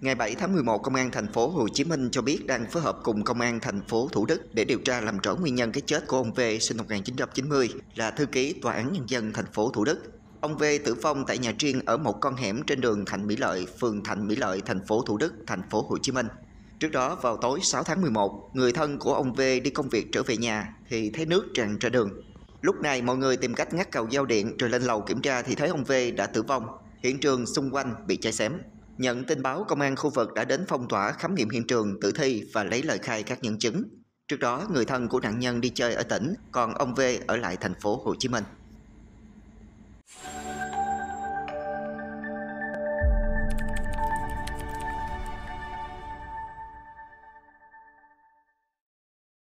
Ngày 7 tháng 11, Công an thành phố Hồ Chí Minh cho biết đang phối hợp cùng Công an thành phố Thủ Đức để điều tra làm rõ nguyên nhân cái chết của ông V sinh năm 1990 là thư ký Tòa án Nhân dân thành phố Thủ Đức. Ông V tử vong tại nhà riêng ở một con hẻm trên đường Thành Mỹ Lợi, phường Thành Mỹ Lợi, thành phố Thủ Đức, thành phố Hồ Chí Minh. Trước đó vào tối 6 tháng 11, người thân của ông V đi công việc trở về nhà thì thấy nước tràn ra đường. Lúc này mọi người tìm cách ngắt cầu giao điện rồi lên lầu kiểm tra thì thấy ông V đã tử vong. Hiện trường xung quanh bị cháy xém. Nhận tin báo, công an khu vực đã đến phong tỏa khám nghiệm hiện trường, tử thi và lấy lời khai các nhân chứng. Trước đó, người thân của nạn nhân đi chơi ở tỉnh, còn ông V ở lại thành phố Hồ Chí Minh.